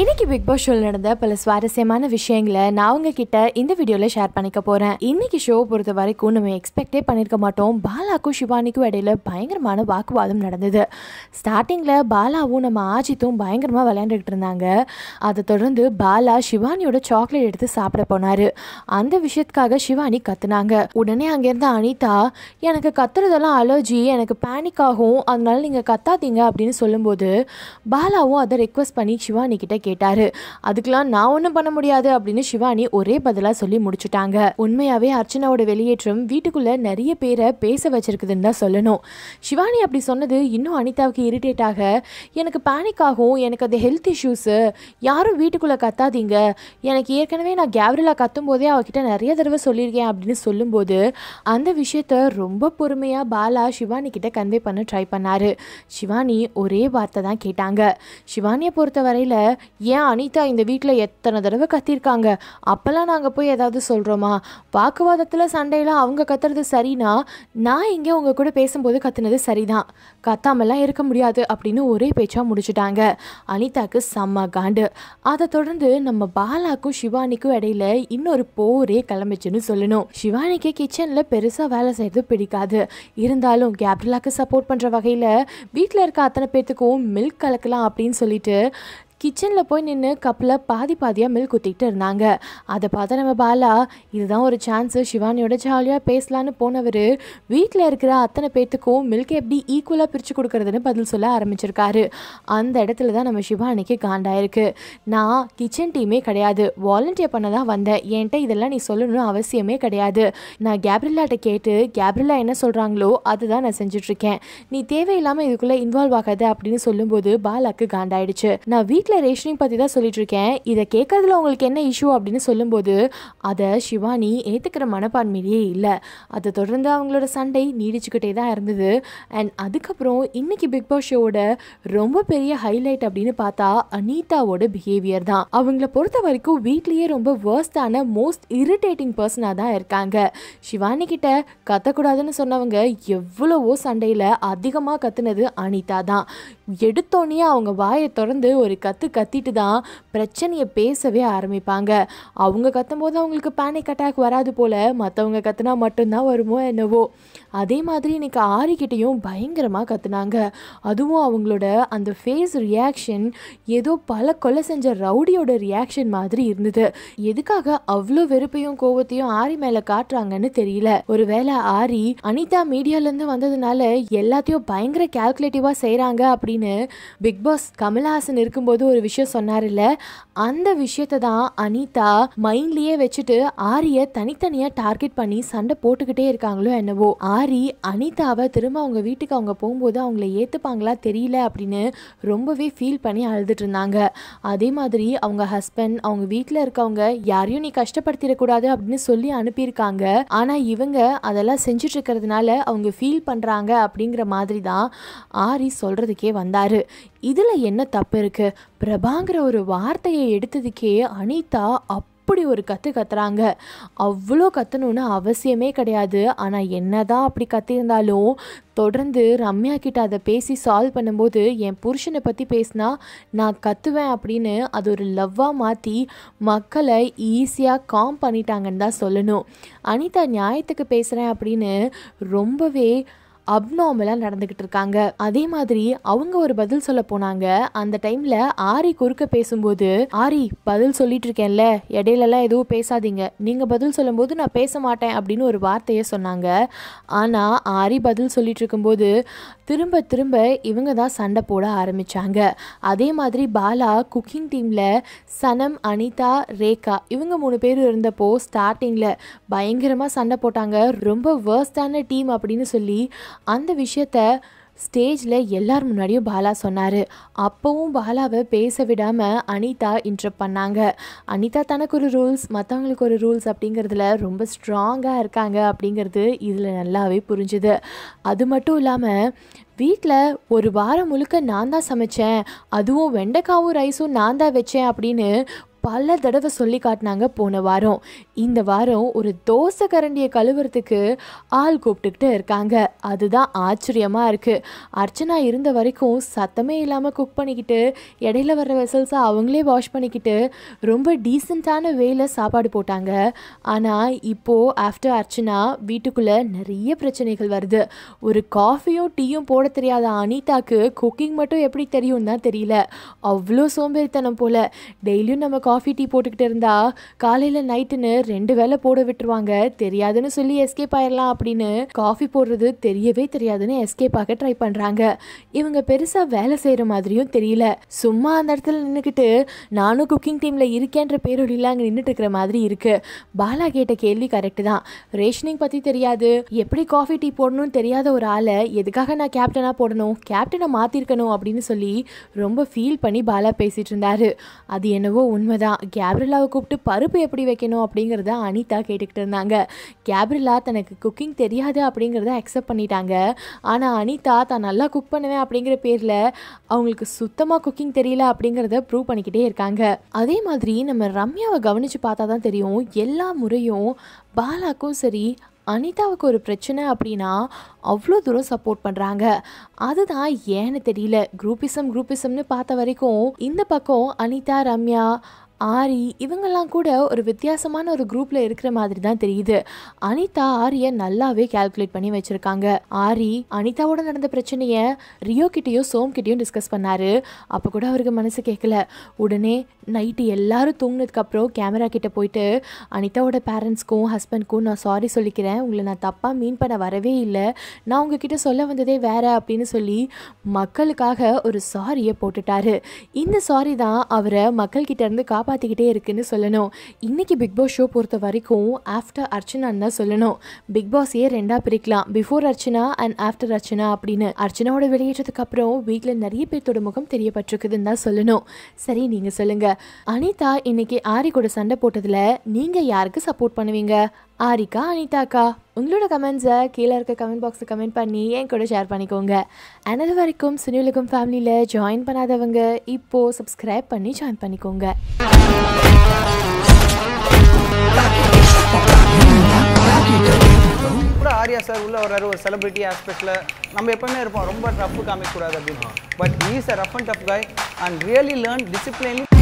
இன்னைக்கு big pass ஷோவில் நடந்த பல சுவாரஸ்யமான விஷயங்களை நான் உங்ககிட்ட இந்த வீடியோவில் ஷேர் பண்ணிக்க போகிறேன் இன்னைக்கு ஷோ பொறுத்த வரைக்கும் நம்ம எக்ஸ்பெக்டே பண்ணியிருக்க மாட்டோம் பாலாக்கும் ஷிவானிக்கும் இடையில பயங்கரமான வாக்குவாதம் நடந்தது ஸ்டார்டிங்கில் பாலாவும் நம்ம ஆஜித்தும் பயங்கரமாக விளையாண்டுக்கிட்டு இருந்தாங்க அதை தொடர்ந்து பாலா ஷிவானியோட சாக்லேட் எடுத்து சாப்பிட போனார் அந்த விஷயத்துக்காக ஷிவானி கத்துனாங்க உடனே அங்கிருந்து அனிதா எனக்கு கத்துறதெல்லாம் அலர்ஜி எனக்கு பேனிக் ஆகும் அதனால நீங்கள் கத்தாதீங்க அப்படின்னு சொல்லும்போது பாலாவும் அதை ரெக்வஸ்ட் பண்ணி சிவானி கிட்ட கேட்டார் அதுக்கெலாம் நான் ஒன்றும் பண்ண முடியாது அப்படின்னு சிவானி ஒரே பதிலாக சொல்லி முடிச்சுட்டாங்க உண்மையாகவே அர்ச்சனாவோட வெளியேற்றம் வீட்டுக்குள்ளே நிறைய பேரை பேச வச்சிருக்குதுன்னு தான் சொல்லணும் சிவானி அப்படி சொன்னது இன்னும் அனிதாவுக்கு இரிட்டேட் ஆக எனக்கு பேனிக் ஆகும் எனக்கு அந்த ஹெல்த் இஷ்யூஸு யாரும் வீட்டுக்குள்ளே கத்தாதீங்க எனக்கு ஏற்கனவே நான் கேவரிலா கத்தும் போதே அவகிட்ட நிறைய தடவை சொல்லியிருக்கேன் அப்படின்னு சொல்லும்போது அந்த விஷயத்த ரொம்ப பொறுமையாக பாலா சிவானி கிட்ட கன்வே பண்ண ட்ரை பண்ணாரு சிவானி ஒரே வார்த்தை தான் கேட்டாங்க சிவானியை பொறுத்த வரையில் ஏன் அனிதா இந்த வீட்டில் எத்தனை தடவை கத்திருக்காங்க அப்போல்லாம் நாங்கள் போய் ஏதாவது சொல்கிறோமா வாக்குவாதத்தில் சண்டையில் அவங்க கத்துறது சரினா நான் இங்கே உங்கள் கூட பேசும்போது கத்துனது சரிதான் கத்தாமலாம் இருக்க முடியாது அப்படின்னு ஒரே பேச்சாக முடிச்சுட்டாங்க அனிதாக்கு செம்ம காண்டு அதை தொடர்ந்து நம்ம பாலாக்கும் சிவானிக்கும் இடையில இன்னொரு போரே கிளம்பிச்சுன்னு சொல்லணும் சிவானிக்கு கிச்சனில் பெருசாக வேலை செய்கிறது பிடிக்காது இருந்தாலும் கேப்ரலாக்கு சப்போர்ட் பண்ணுற வகையில் வீட்டில் இருக்க அத்தனை பேர்த்துக்கும் மில்க் கலக்கலாம் அப்படின்னு சொல்லிட்டு கிச்சனில் போய் நின்று கப்பில் பாதி பாதியாக மில்க் ஊற்றிக்கிட்டு இருந்தாங்க அதை பார்த்தா நம்ம பாலா இதுதான் ஒரு சான்ஸு சிவானியோட ஜாலியாக பேசலான்னு போனவர் வீட்டில் இருக்கிற அத்தனை பேர்த்துக்கும் மில்க் எப்படி ஈக்குவலாக பிரித்து கொடுக்குறதுன்னு பதில் சொல்ல ஆரம்பிச்சிருக்காரு அந்த இடத்துல தான் நம்ம சிவானிக்கு காண்டாயிருக்கு நான் கிச்சன் டீமே கிடையாது வாலண்டியர் பண்ண தான் வந்தேன் என்கிட்ட இதெல்லாம் நீ சொல்லணும்னு அவசியமே கிடையாது நான் கேப்ரில்லாட்ட கேட்டு கேப்ரில்லா என்ன சொல்கிறாங்களோ அதுதான் நான் செஞ்சிட்ருக்கேன் நீ தேவையில்லாமல் இதுக்குள்ளே இன்வால்வ் ஆகாது அப்படின்னு சொல்லும்போது பாலாக்கு காண்டாயிடுச்சு நான் வீட்டில் வீட்டில் ரேஷனிங் பற்றி தான் சொல்லிகிட்ருக்கேன் இதை கேட்குறதுல உங்களுக்கு என்ன இஷ்யூ அப்படின்னு சொல்லும்போது அதை சிவானி ஏற்றுக்கிற மனப்பான்மையிலேயே இல்லை அதை தொடர்ந்து அவங்களோட சண்டை நீடிச்சுக்கிட்டே தான் இருந்தது அண்ட் அதுக்கப்புறம் இன்னைக்கு பிக் பாஸ் ஷோவோட ரொம்ப பெரிய ஹைலைட் அப்படின்னு பார்த்தா அனிதாவோட பிஹேவியர் தான் அவங்கள பொறுத்த வரைக்கும் வீட்லேயே ரொம்ப வேர்ஸ்டான மோஸ்ட் இரிட்டேட்டிங் பர்சனாக தான் இருக்காங்க சிவானி கிட்ட கத்தக்கூடாதுன்னு சொன்னவங்க எவ்வளவோ சண்டையில் அதிகமாக கத்துனது அனிதா தான் எடுத்தோன்னே அவங்க வாயை தொடர்ந்து ஒரு கத்த கத்து கத்திட்டு தான் பிரச்சனையை பேசவே ஆரம்பிப்பாங்க அவங்க கத்தும்போது அவங்களுக்கு பேனிக் அட்டாக் வராது போல் மற்றவங்க கத்துனா மட்டும்தான் வருமோ என்னவோ அதே மாதிரி இன்றைக்கி ஆரிக்கிட்டேயும் பயங்கரமாக கத்துனாங்க அதுவும் அவங்களோட அந்த ஃபேஸ் ரியாக்ஷன் ஏதோ பல கொலை செஞ்ச ரவுடியோட ரியாக்ஷன் மாதிரி இருந்தது எதுக்காக அவ்வளோ வெறுப்பையும் கோவத்தையும் ஆரி மேலே காட்டுறாங்கன்னு தெரியல ஒருவேளை ஆரி அனிதா மீடியாலேருந்து வந்ததுனால எல்லாத்தையும் பயங்கர கேல்குலேட்டிவாக செய்கிறாங்க அப்படின்னு பிக் பாஸ் கமல்ஹாசன் இருக்கும்போது ஒரு விஷயம் சொன்னார் இல்லை அந்த விஷயத்தை தான் அனிதா மைண்ட்லேயே வச்சுட்டு ஆரிய தனித்தனியாக டார்கெட் பண்ணி சண்டை போட்டுக்கிட்டே இருக்காங்களோ என்னவோ ஆரி அனிதாவை திரும்ப அவங்க வீட்டுக்கு அவங்க போகும்போது அவங்கள ஏற்றுப்பாங்களா தெரியல அப்படின்னு ரொம்பவே ஃபீல் பண்ணி அழுதுட்டு இருந்தாங்க அதே மாதிரி அவங்க ஹஸ்பண்ட் அவங்க வீட்டில் இருக்கவங்க யாரையும் நீ கஷ்டப்படுத்திடக்கூடாது அப்படின்னு சொல்லி அனுப்பியிருக்காங்க ஆனால் இவங்க அதெல்லாம் செஞ்சுட்டு இருக்கிறதுனால அவங்க ஃபீல் பண்ணுறாங்க அப்படிங்கிற மாதிரி தான் ஆரி சொல்கிறதுக்கே வந்தார் இதில் என்ன தப்பு இருக்குது பிரபாங்கிற ஒரு வார்த்தையை எடுத்ததுக்கே அனிதா அப்படி ஒரு கற்று கத்துறாங்க அவ்வளோ கத்தணும்னு அவசியமே கிடையாது ஆனால் என்ன தான் அப்படி கத்திருந்தாலும் தொடர்ந்து ரம்யா கிட்ட அதை பேசி சால்வ் பண்ணும்போது என் புருஷனை பற்றி பேசினா நான் கத்துவேன் அப்படின்னு அது ஒரு லவ்வாக மாற்றி மக்களை ஈஸியாக காம் பண்ணிட்டாங்கன்னு தான் சொல்லணும் அனிதா நியாயத்துக்கு பேசுகிறேன் அப்படின்னு ரொம்பவே அப்நார்மலாக நடந்துக்கிட்டு இருக்காங்க அதே மாதிரி அவங்க ஒரு பதில் சொல்ல போனாங்க அந்த டைமில் ஆரி குறுக்க பேசும்போது ஆரி பதில் சொல்லிட்டு இருக்கேன்ல இடையிலலாம் எதுவும் பேசாதீங்க நீங்கள் பதில் சொல்லும்போது நான் பேச மாட்டேன் அப்படின்னு ஒரு வார்த்தையை சொன்னாங்க ஆனால் ஆரி பதில் சொல்லிட்டு இருக்கும்போது திரும்ப திரும்ப இவங்க தான் சண்டை போட ஆரம்பித்தாங்க அதே மாதிரி பாலா குக்கிங் டீமில் சனம் அனிதா ரேகா இவங்க மூணு பேர் இருந்தப்போ ஸ்டார்டிங்கில் பயங்கரமாக சண்டை போட்டாங்க ரொம்ப வேர்ஸ்டான டீம் அப்படின்னு சொல்லி அந்த விஷயத்த ஸ்டேஜில் எல்லார் முன்னாடியும் பாலா சொன்னார் அப்போவும் பாலாவை பேச விடாமல் அனிதா இன்ட்ரப் பண்ணாங்க அனிதா தனக்கு ஒரு ரூல்ஸ் மற்றவங்களுக்கு ஒரு ரூல்ஸ் அப்படிங்கிறதுல ரொம்ப ஸ்ட்ராங்காக இருக்காங்க அப்படிங்கிறது இதில் நல்லாவே புரிஞ்சுது அது மட்டும் இல்லாமல் வீட்டில் ஒரு வாரம் முழுக்க நான் தான் சமைச்சேன் அதுவும் வெண்டைக்காவும் ரைஸும் நான் தான் வச்சேன் அப்படின்னு பல தடவை சொல்லி காட்டினாங்க போன வாரம் இந்த வாரம் ஒரு தோசை கரண்டியை கழுவுறதுக்கு ஆள் கூப்பிட்டுக்கிட்டு இருக்காங்க அதுதான் ஆச்சரியமாக இருக்குது அர்ச்சனா இருந்த வரைக்கும் சத்தமே இல்லாமல் குக் பண்ணிக்கிட்டு இடையில வர்ற வெசல்ஸை அவங்களே வாஷ் பண்ணிக்கிட்டு ரொம்ப டீசெண்டான வேல சாப்பாடு போட்டாங்க ஆனால் இப்போது ஆஃப்டர் அர்ச்சனா வீட்டுக்குள்ளே நிறைய பிரச்சனைகள் வருது ஒரு காஃபியும் டீயும் போட தெரியாத அனிதாக்கு குக்கிங் மட்டும் எப்படி தெரியும் தான் தெரியல அவ்வளோ சோம்பேறித்தனம் போல் டெய்லியும் நம்ம காஃபி டீ போட்டுக்கிட்டு இருந்தா காலையில் நைட்டுன்னு ரெண்டு வேலை போட விட்டுருவாங்க தெரியாதுன்னு சொல்லி எஸ்கேப் ஆயிடலாம் அப்படின்னு காஃபி போடுறது தெரியவே தெரியாதுன்னு எஸ்கேப் ஆக ட்ரை பண்ணுறாங்க இவங்க பெருசாக வேலை செய்கிற மாதிரியும் தெரியல சும்மா அந்த இடத்துல நின்றுக்கிட்டு நானும் குக்கிங் டீமில் இருக்கேன்ற பேரொழியில் அங்கே நின்றுட்டு இருக்கிற மாதிரி இருக்குது பாலா கேட்ட கேள்வி கரெக்டு தான் ரேஷனிங் பற்றி தெரியாது எப்படி காஃபி டீ போடணும்னு தெரியாத ஒரு ஆளை எதுக்காக நான் கேப்டனாக போடணும் கேப்டனை மாற்றிருக்கணும் அப்படின்னு சொல்லி ரொம்ப ஃபீல் பண்ணி பாலா பேசிகிட்டு இருந்தாரு அது என்னவோ உண்மை தான் கேப்ரிலாவை கூப்பிட்டு பருப்பு எப்படி வைக்கணும் அப்படிங்கிறத அனிதா கேட்டுக்கிட்டு இருந்தாங்க கேப்ரிலா தனக்கு குக்கிங் தெரியாது அப்படிங்கிறத அக்செப்ட் பண்ணிட்டாங்க ஆனால் அனிதா தான் நல்லா குக் பண்ணுவேன் அப்படிங்கிற பேரில் அவங்களுக்கு சுத்தமாக குக்கிங் தெரியல அப்படிங்கிறத ப்ரூவ் பண்ணிக்கிட்டே இருக்காங்க அதே மாதிரி நம்ம ரம்யாவை கவனித்து பார்த்தா தான் தெரியும் எல்லா முறையும் பாலாக்கும் சரி அனிதாவுக்கு ஒரு பிரச்சனை அப்படின்னா அவ்வளோ தூரம் சப்போர்ட் பண்ணுறாங்க அதுதான் ஏன்னு தெரியல குரூப்பிசம் குரூப்பிசம்னு பார்த்த வரைக்கும் இந்த பக்கம் அனிதா ரம்யா ஆரி இவங்கெல்லாம் கூட ஒரு வித்தியாசமான ஒரு குரூப்பில் இருக்கிற மாதிரி தான் தெரியுது அனிதா ஆரியை நல்லாவே கேல்குலேட் பண்ணி வச்சுருக்காங்க ஆரி அனிதாவோட நடந்த பிரச்சனையை ரியோ கிட்டேயும் சோம் கிட்டேயும் டிஸ்கஸ் பண்ணார் அப்போ கூட அவருக்கு மனசு கேட்கல உடனே நைட்டு எல்லாரும் தூங்கினதுக்கப்புறம் கேமரா கிட்டே போயிட்டு அனிதாவோட பேரண்ட்ஸ்க்கும் ஹஸ்பண்ட்க்கும் நான் சாரி சொல்லிக்கிறேன் உங்களை நான் தப்பாக மீன் பண்ண வரவே இல்லை நான் உங்ககிட்ட சொல்ல வந்ததே வேற அப்படின்னு சொல்லி மக்களுக்காக ஒரு சாரியை போட்டுட்டாரு இந்த சாரி தான் அவரை மக்கள்கிட்ட இருந்து காப்பாற்ற காப்பாற்றிக்கிட்டே இருக்குன்னு சொல்லணும் இன்றைக்கி பிக் பாஸ் ஷோ பொறுத்த வரைக்கும் ஆஃப்டர் அர்ச்சனான்னு தான் சொல்லணும் பிக் பாஸையே ரெண்டாக பிரிக்கலாம் before Archana and after Archana அப்படின்னு அர்ச்சனாவோட வெளியேற்றதுக்கப்புறம் வீட்டில் நிறைய பேர்த்தோட முகம் தெரியப்பட்டிருக்குதுன்னு தான் சொல்லணும் சரி நீங்கள் சொல்லுங்கள் அனிதா இன்றைக்கி ஆரி கூட சண்டை போட்டதில் நீங்கள் யாருக்கு சப்போர்ட் பண்ணுவீங்க ஆரிகா அனிதாக்கா உங்களோட கமெண்ட்ஸை கீழே இருக்க கமெண்ட் பாக்ஸில் கமெண்ட் பண்ணி என் கூட ஷேர் பண்ணிக்கோங்க அனது வரைக்கும் சுனிலுக்கும் ஃபேமிலியில் ஜாயின் பண்ணாதவங்க இப்போது சப்ஸ்கிரைப் பண்ணி ஜாயின் பண்ணிக்கோங்க கூட சார் உள்ள வர்றாரு ஒரு செலிபிரிட்டி ஆஸ்பெக்டில் நம்ம எப்பவுமே இருப்போம் ரொம்ப ரஃப் காமிக்கக்கூடாது அப்படின்னு but is a rough and tough guy and really learn discipline